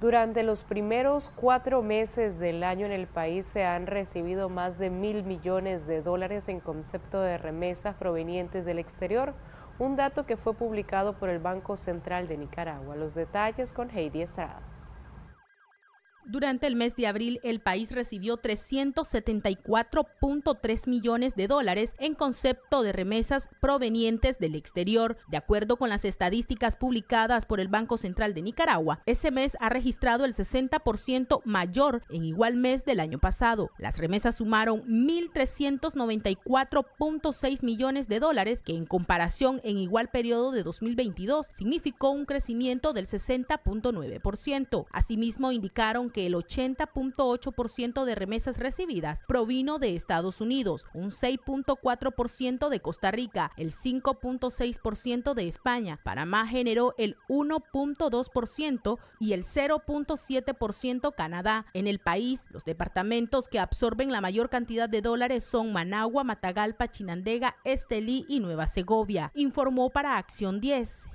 Durante los primeros cuatro meses del año en el país se han recibido más de mil millones de dólares en concepto de remesas provenientes del exterior, un dato que fue publicado por el Banco Central de Nicaragua. Los detalles con Heidi Estrada. Durante el mes de abril, el país recibió 374.3 millones de dólares en concepto de remesas provenientes del exterior. De acuerdo con las estadísticas publicadas por el Banco Central de Nicaragua, ese mes ha registrado el 60% mayor en igual mes del año pasado. Las remesas sumaron 1.394.6 millones de dólares, que en comparación en igual periodo de 2022 significó un crecimiento del 60.9%. Asimismo, indicaron que el 80.8% de remesas recibidas provino de Estados Unidos, un 6.4% de Costa Rica, el 5.6% de España. Panamá generó el 1.2% y el 0.7% Canadá. En el país, los departamentos que absorben la mayor cantidad de dólares son Managua, Matagalpa, Chinandega, Estelí y Nueva Segovia, informó para Acción 10.